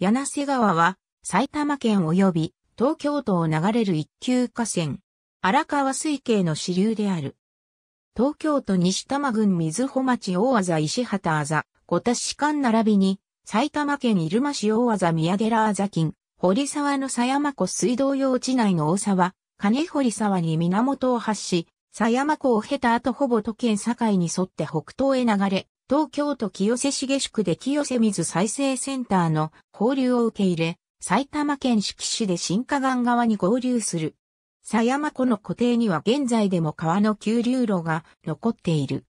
柳瀬川は埼玉県及び東京都を流れる一級河川、荒川水系の支流である。東京都西多摩郡水穂町大字石畑あざ、小田市間並びに埼玉県入間市大字宮寺あざ近、堀沢の狭山湖水道用地内の大沢、金堀沢に源を発し、狭山湖を経た後ほぼ都県境に沿って北東へ流れ、東京都清瀬市下宿で清瀬水再生センターの放流を受け入れ、埼玉県志木市で新河岸側に合流する。狭山湖の湖底には現在でも川の急流路が残っている。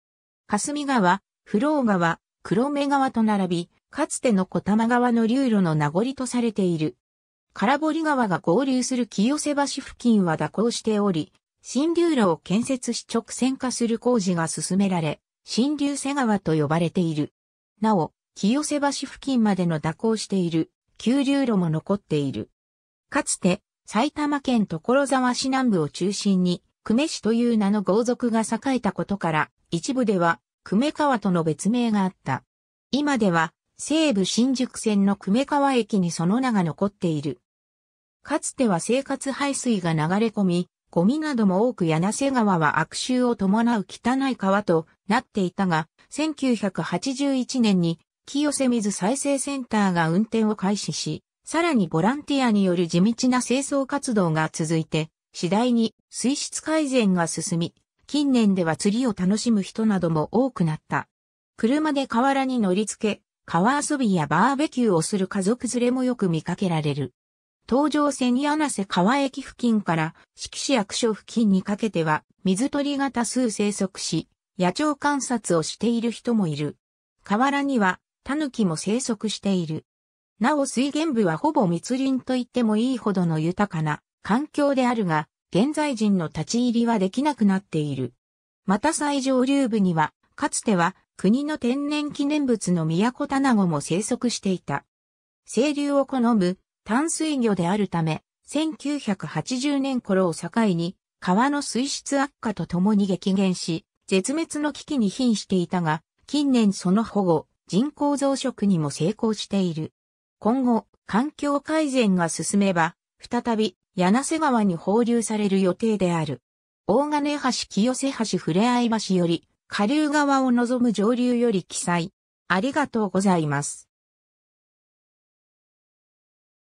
霞川、不老川、黒目川と並び、かつての小玉川の流路の名残とされている。空堀川が合流する清瀬橋付近は蛇行しており、新流路を建設し直線化する工事が進められ、新流瀬川と呼ばれている。なお、清瀬橋付近までの蛇行している、急流路も残っている。かつて、埼玉県所沢市南部を中心に、久米市という名の豪族が栄えたことから、一部では、久米川との別名があった。今では、西武新宿線の久米川駅にその名が残っている。かつては生活排水が流れ込み、ゴミなども多く柳瀬川は悪臭を伴う汚い川となっていたが、1981年に清瀬水再生センターが運転を開始し、さらにボランティアによる地道な清掃活動が続いて、次第に水質改善が進み、近年では釣りを楽しむ人なども多くなった。車で河原に乗り付け、川遊びやバーベキューをする家族連れもよく見かけられる。東上線柳瀬川駅付近から四季市役所付近にかけては水鳥が多数生息し、野鳥観察をしている人もいる。河原には狸も生息している。なお水源部はほぼ密林と言ってもいいほどの豊かな環境であるが、現在人の立ち入りはできなくなっている。また最上流部には、かつては国の天然記念物の都ナゴも生息していた。清流を好む淡水魚であるため、1980年頃を境に、川の水質悪化とともに激減し、絶滅の危機に瀕していたが、近年その保護、人口増殖にも成功している。今後、環境改善が進めば、再び、柳瀬川に放流される予定である。大金橋清瀬橋ふれあい橋より、下流側を望む上流より記載。ありがとうございます。